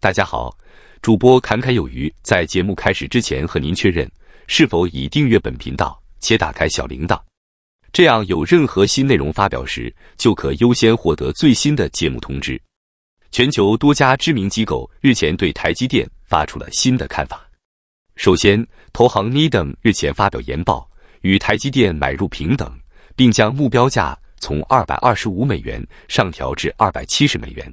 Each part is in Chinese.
大家好，主播侃侃有余。在节目开始之前，和您确认是否已订阅本频道且打开小铃铛，这样有任何新内容发表时，就可优先获得最新的节目通知。全球多家知名机构日前对台积电发出了新的看法。首先，投行 n e e d h a m 日前发表研报，与台积电买入平等，并将目标价从二百二十五美元上调至二百七十美元。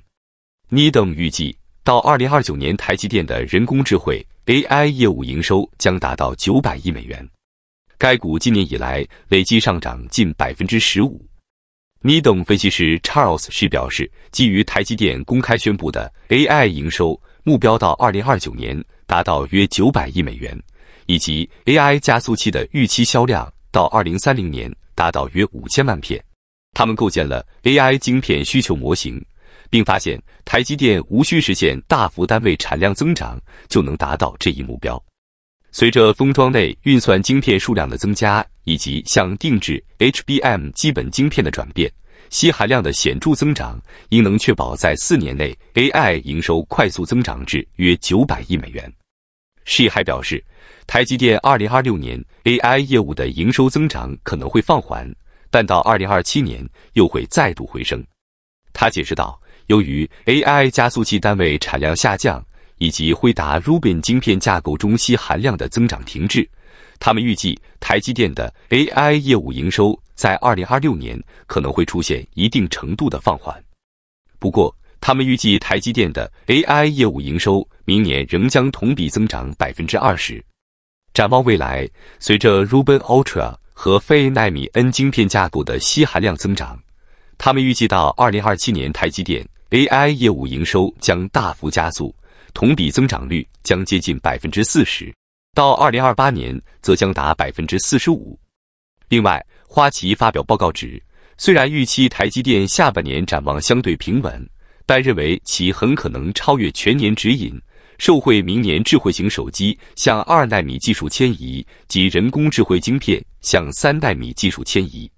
n e e d h a m 预计。到二零二九年，台积电的人工智慧 AI 业务营收将达到九百亿美元。该股今年以来累计上涨近百分之十五。MIDOM 分析师 Charles 是表示，基于台积电公开宣布的 AI 营收目标到二零二九年达到约九百亿美元，以及 AI 加速器的预期销量到二零三零年达到约五千万片，他们构建了 AI 晶片需求模型。并发现台积电无需实现大幅单位产量增长就能达到这一目标。随着封装内运算晶片数量的增加，以及向定制 HBM 基本晶片的转变，硒含量的显著增长应能确保在四年内 AI 营收快速增长至约九百亿美元。She 还表示，台积电2026年 AI 业务的营收增长可能会放缓，但到2027年又会再度回升。他解释道。由于 AI 加速器单位产量下降，以及辉达 Rubin 晶片架构中锡含量的增长停滞，他们预计台积电的 AI 业务营收在2026年可能会出现一定程度的放缓。不过，他们预计台积电的 AI 业务营收明年仍将同比增长百分之二十。展望未来，随着 Rubin Ultra 和费纳米 N 晶片架构的锡含量增长，他们预计到2027年台积电。AI 业务营收将大幅加速，同比增长率将接近百分之四十，到二零二八年则将达百分之四十五。另外，花旗发表报告指，虽然预期台积电下半年展望相对平稳，但认为其很可能超越全年指引，受惠明年智慧型手机向二纳米技术迁移及人工智慧晶片向三纳米技术迁移。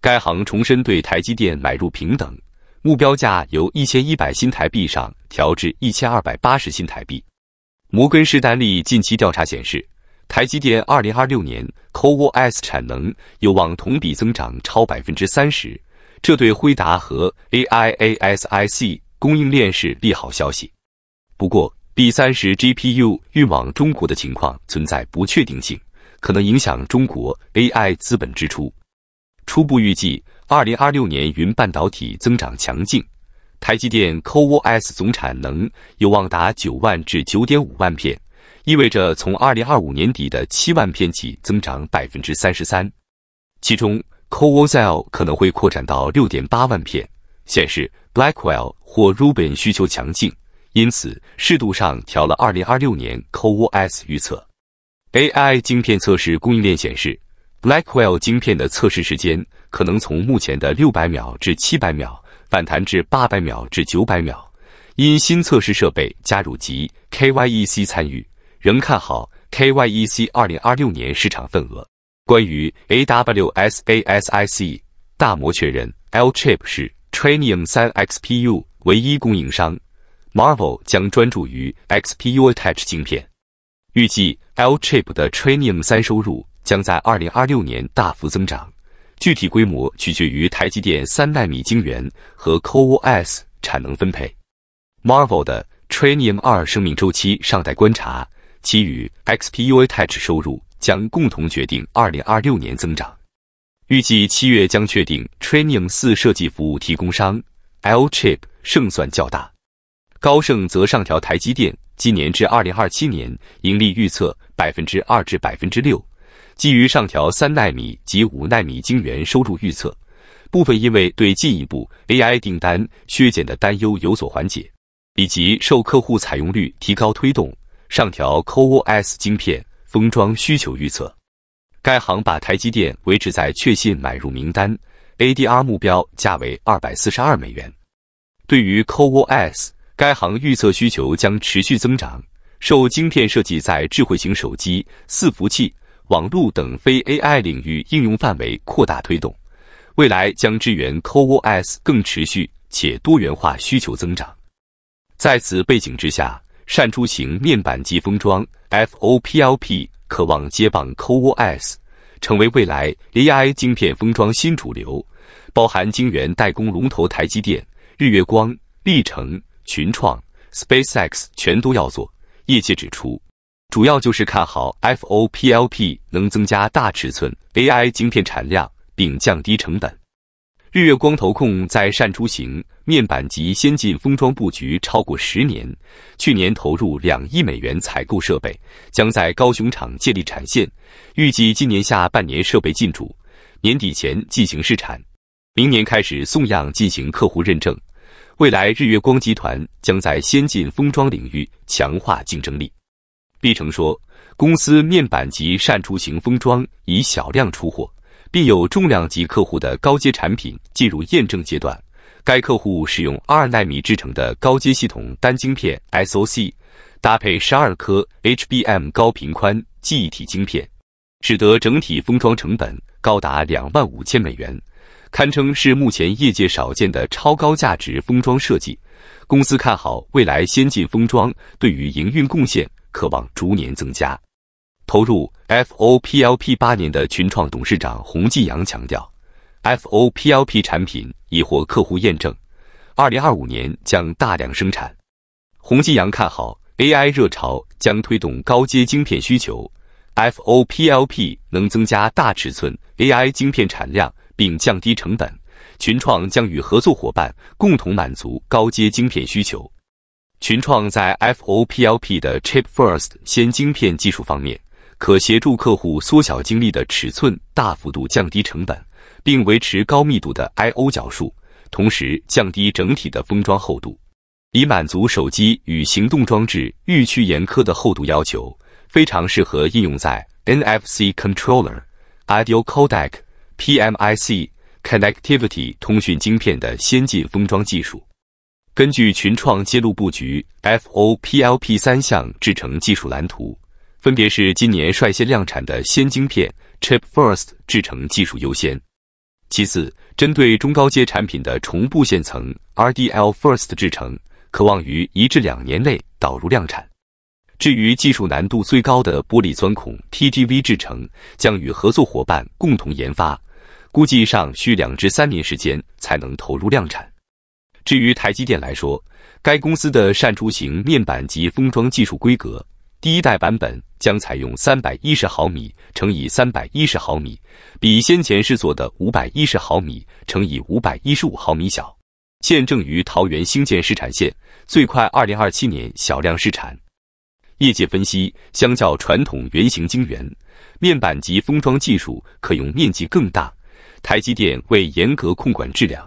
该行重申对台积电买入平等。目标价由一千一百新台币上调至一千二百八十新台币。摩根士丹利近期调查显示，台积电二零二六年 CoWoS 产能有望同比增长超百分之三十，这对辉达和 AI ASIC 供应链是利好消息。不过，B 三十 GPU 运往中国的情况存在不确定性，可能影响中国 AI 资本支出。初步预计。二零二六年云半导体增长强劲，台积电 CoWoS 总产能有望达九万至九点五万片，意味着从二零二五年底的七万片起增长百分之三十三。其中 CoWoS 可能会扩展到六点八万片，显示 Blackwell 或 Rubin 需求强劲，因此适度上调了二零二六年 CoWoS 预测。AI 晶片测试供应链显示，Blackwell 晶片的测试时间。可能从目前的六百秒至七百秒反弹至八百秒至九百秒，因新测试设备加入及 KYEC 参与，仍看好 KYEC 二零二六年市场份额。关于 AWS ASIC 大摩确认 L Chip 是 Trainium 三 XPU 唯一供应商，Marvel 将专注于 XPU Attach 芯片，预计 L Chip 的 Trainium 三收入将在二零二六年大幅增长。具体规模取决于台积电三纳米晶圆和 CoWoS 产能分配。m a r v e l 的 t r a i n i u m 二生命周期尚待观察，其与 XPU Attach 收入将共同决定2026年增长。预计七月将确定 t r a i n i u m 四设计服务提供商，LChip 胜算较大。高盛则上调台积电今年至2027年盈利预测百分之二至百分之六。基于上调三纳米及五纳米晶圆收入预测，部分因为对进一步 AI 订单削减的担忧有所缓解，以及受客户采用率提高推动，上调 CoWoS 晶片封装需求预测。该行把台积电维持在确信买入名单，ADR 目标价为二百四十二美元。对于 CoWoS，该行预测需求将持续增长，受晶片设计在智慧型手机、伺服器。网路等非 AI 领域应用范围扩大，推动未来将支援 c o o s 更持续且多元化需求增长。在此背景之下，扇出型面板机封装 FOPLP 渴望接棒 c o o s 成为未来 AI 晶片封装新主流。包含晶圆代工龙头台积电、日月光、历程、群创、SpaceX 全都要做。业界指出。主要就是看好 F O P L P 能增加大尺寸 A I 晶片产量，并降低成本。日月光投控在善出行面板及先进封装布局超过十年，去年投入两亿美元采购设备，将在高雄厂建立产线，预计今年下半年设备进驻，年底前进行试产，明年开始送样进行客户认证。未来日月光集团将在先进封装领域强化竞争力。毕成说，公司面板级扇出型封装已小量出货，并有重量级客户的高阶产品进入验证阶段。该客户使用二纳米制成的高阶系统单晶片 SOC，搭配十二颗 HBM 高频宽记忆体晶片，使得整体封装成本高达两万五千美元，堪称是目前业界少见的超高价值封装设计。公司看好未来先进封装对于营运贡献。渴望逐年增加投入 FOPLP 八年的群创董事长洪继阳强调，FOPLP 产品已获客户验证，二零二五年将大量生产。洪继阳看好 AI 热潮将推动高阶晶片需求，FOPLP 能增加大尺寸 AI 晶片产量并降低成本，群创将与合作伙伴共同满足高阶晶片需求。群创在 FOPLP 的 Chip First 先晶片技术方面，可协助客户缩小晶粒的尺寸，大幅度降低成本，并维持高密度的 I/O 角数，同时降低整体的封装厚度，以满足手机与行动装置预趋严苛的厚度要求，非常适合应用在 NFC Controller、Audio Codec、PMIC、Connectivity 通讯晶片的先进封装技术。根据群创揭露布局，FOPLP 三项制成技术蓝图，分别是今年率先量产的先晶片 （Chip First） 制成技术优先；其次，针对中高阶产品的重布线层 （RDL First） 制成，可望于一至两年内导入量产。至于技术难度最高的玻璃钻孔 （TGV） 制程，将与合作伙伴共同研发，估计尚需两至三年时间才能投入量产。至于台积电来说，该公司的扇出型面板及封装技术规格，第一代版本将采用三百一十毫米乘以三百一十毫米，比先前试做的五百一十毫米乘以五百一十五毫米小。现正于桃园兴建试产线，最快二零二七年小量试产。业界分析，相较传统圆形晶圆，面板及封装技术可用面积更大。台积电为严格控管质量。